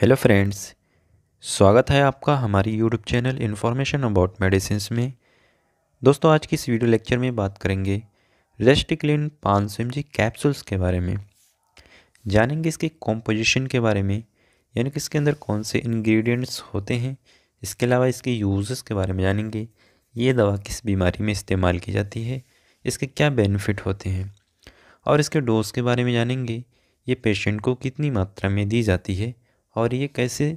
hello friends स्वागत है आपका हमारी YouTube channel information about medicine में दोस्तों आज की इस वीडियो लेक्चर में बात करेंगे रेस्टिक्लिन पाँच सौ कैप्सूल्स के बारे में जानेंगे इसके कॉम्पोजिशन के बारे में यानी कि इसके अंदर कौन से इंग्रेडिएंट्स होते हैं इसके अलावा इसके यूज़ के बारे में जानेंगे ये दवा किस बीमारी में इस्तेमाल की जाती है इसके क्या बेनिफिट होते हैं और इसके डोज के बारे में जानेंगे ये पेशेंट को कितनी मात्रा में दी जाती है और ये कैसे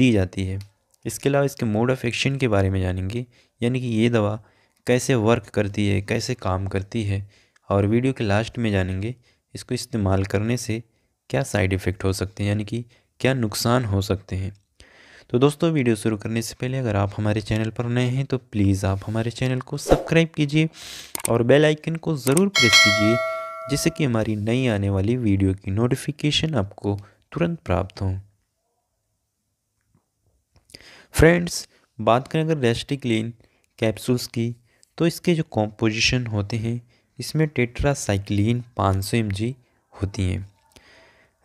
दी जाती है इसके अलावा इसके मोड ऑफ़ एक्शन के बारे में जानेंगे यानी कि ये दवा कैसे वर्क करती है कैसे काम करती है और वीडियो के लास्ट में जानेंगे इसको इस्तेमाल करने से क्या साइड इफ़ेक्ट हो सकते हैं यानी कि क्या नुकसान हो सकते हैं तो दोस्तों वीडियो शुरू करने से पहले अगर आप हमारे चैनल पर नए हैं तो प्लीज़ आप हमारे चैनल को सब्सक्राइब कीजिए और बेल आइकन को ज़रूर प्रेस कीजिए जिससे कि हमारी नई आने वाली वीडियो की नोटिफिकेशन आपको तुरंत प्राप्त हों फ्रेंड्स बात करें अगर रेस्टिक्लिन कैप्सूल्स की तो इसके जो कॉम्पोजिशन होते हैं इसमें टेट्रासाइक्लिन 500 सौ होती हैं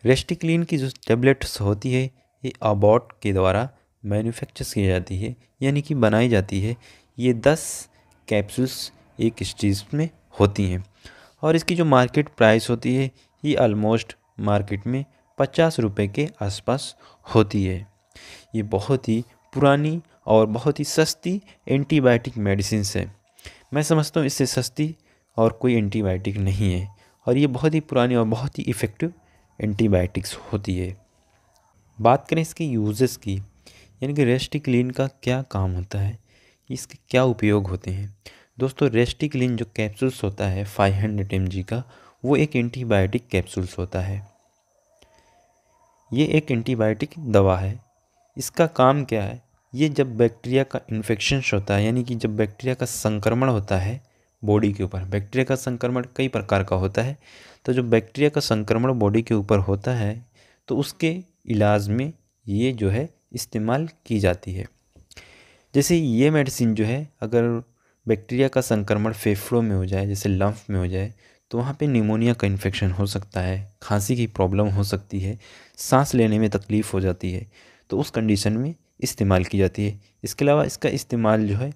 रेस्टिक्लिन की जो टेबलेट्स होती है ये अबॉट के द्वारा मैन्युफैक्चर की जाती है यानी कि बनाई जाती है ये दस कैप्सूल्स एक स्टीज में होती हैं और इसकी जो मार्केट प्राइस होती है ये आलमोस्ट मार्केट में पचास रुपये के आसपास होती है ये बहुत ही पुरानी और बहुत ही सस्ती एंटीबायोटिक मेडिसिन है मैं समझता हूँ इससे सस्ती और कोई एंटीबायोटिक नहीं है और ये बहुत ही पुरानी और बहुत ही इफ़ेक्टिव एंटीबायोटिक्स होती है बात करें इसके यूजेस की यानी कि रेस्टिक्लिन का क्या काम होता है इसके क्या उपयोग होते हैं दोस्तों रेस्टिक्लिन जो कैप्सूल्स होता है 500 हंड्रेड का वो एक एंटीबायोटिक कैप्सूल्स होता है ये एक एंटीबायोटिक दवा है इसका काम क्या है ये जब बैक्टीरिया का इन्फेक्शन होता है यानी कि जब बैक्टीरिया का संक्रमण होता है बॉडी के ऊपर बैक्टीरिया का संक्रमण कई प्रकार का होता है तो जब बैक्टीरिया का संक्रमण बॉडी के ऊपर होता है तो उसके इलाज में ये जो है इस्तेमाल की जाती है जैसे ये मेडिसिन जो है अगर बैक्टीरिया का संक्रमण फेफड़ों में हो जाए जैसे लम्फ में हो जाए तो वहाँ पे निमोनिया का इन्फेक्शन हो सकता है खांसी की प्रॉब्लम हो सकती है सांस लेने में तकलीफ़ हो जाती है तो उस कंडीशन में इस्तेमाल की जाती है इसके अलावा इसका इस्तेमाल जो है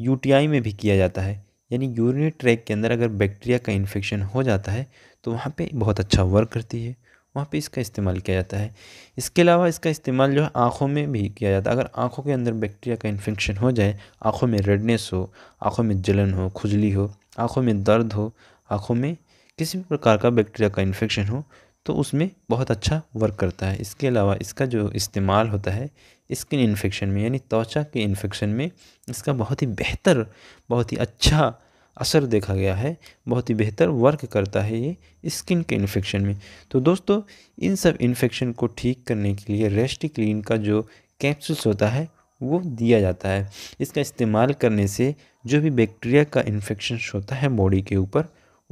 यूटीआई में भी किया जाता है यानी यूरिनरी ट्रैक के अंदर अगर बैक्टीरिया का इन्फेक्शन हो जाता है तो वहाँ पे बहुत अच्छा वर्क करती है वहाँ पे इसका इस्तेमाल किया जाता है इसके अलावा इसका इस्तेमाल जो है आँखों में भी किया जाता है अगर आँखों के अंदर बैक्टीरिया का इन्फेक्शन हो जाए आँखों में रेडनेस हो आँखों में जलन हो खुजली हो आँखों में दर्द हो आँखों में किसी भी प्रकार का बैक्टीरिया का इन्फेक्शन हो तो उसमें बहुत अच्छा वर्क करता है इसके अलावा इसका जो इस्तेमाल होता है स्किन इन्फेक्शन में यानी त्वचा के इन्फेक्शन में इसका बहुत ही बेहतर बहुत ही अच्छा असर देखा गया है बहुत ही बेहतर वर्क करता है ये स्किन के इन्फेक्शन में तो दोस्तों इन सब इन्फेक्शन को ठीक करने के लिए रेस्टी क्लीन का जो कैप्सूल्स होता है वो दिया जाता है इसका इस्तेमाल करने से जो भी बैक्टीरिया का इन्फेक्शन होता है बॉडी के ऊपर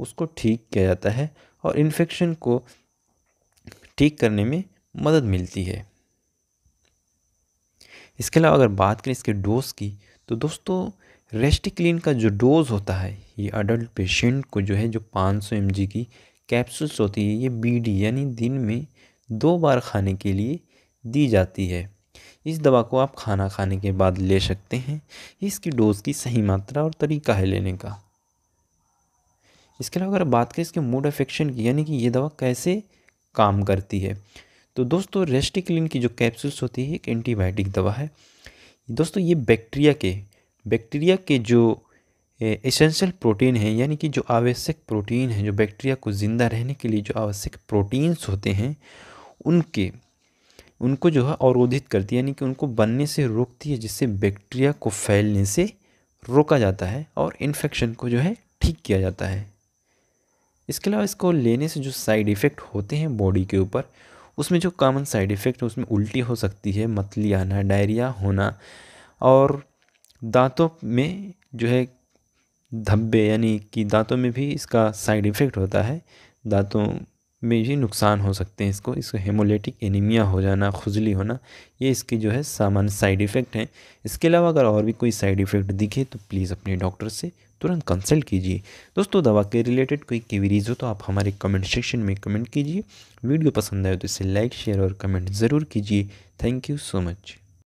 उसको ठीक किया जाता है और इन्फेक्शन को ठीक करने में मदद मिलती है इसके अलावा अगर बात करें इसके डोज़ की तो दोस्तों रेस्टिक्लिन का जो डोज़ होता है ये अडल्ट पेशेंट को जो है जो 500 सौ की कैप्सूल्स होती है ये बीडी यानी दिन में दो बार खाने के लिए दी जाती है इस दवा को आप खाना खाने के बाद ले सकते हैं इसकी डोज़ की सही मात्रा और तरीका है लेने का इसके अलावा अगर बात करें इसके मूड अफेक्शन की यानी कि ये दवा कैसे काम करती है तो दोस्तों रेस्टिक्लिन की जो कैप्सूल्स होती है एक एंटीबायोटिक दवा है दोस्तों ये बैक्टीरिया के बैक्टीरिया के जो एसेंशियल प्रोटीन है यानी कि जो आवश्यक प्रोटीन है जो बैक्टीरिया को ज़िंदा रहने के लिए जो आवश्यक प्रोटीन्स होते हैं उनके उनको जो है अवरोधित करती है यानी कि उनको बनने से रोकती है जिससे बैक्टीरिया को फैलने से रोका जाता है और इन्फेक्शन को जो है ठीक किया जाता है इसके अलावा इसको लेने से जो साइड इफ़ेक्ट होते हैं बॉडी के ऊपर उसमें जो कॉमन साइड इफ़ेक्ट है उसमें उल्टी हो सकती है मतली आना डायरिया होना और दांतों में जो है धब्बे यानी कि दांतों में भी इसका साइड इफ़ेक्ट होता है दांतों में भी नुकसान हो सकते हैं इसको इसको हेमोलेटिक एनीमिया हो जाना खुजली होना ये इसके जो है सामान्य साइड इफ़ेक्ट हैं इसके अलावा अगर और भी कोई साइड इफ़ेक्ट दिखे तो प्लीज़ अपने डॉक्टर से तुरंत कंसल्ट कीजिए दोस्तों दवा के रिलेटेड कोई क्वेरीज हो तो आप हमारे कमेंट सेक्शन में कमेंट कीजिए वीडियो पसंद आए तो इसे लाइक शेयर और कमेंट ज़रूर कीजिए थैंक यू सो मच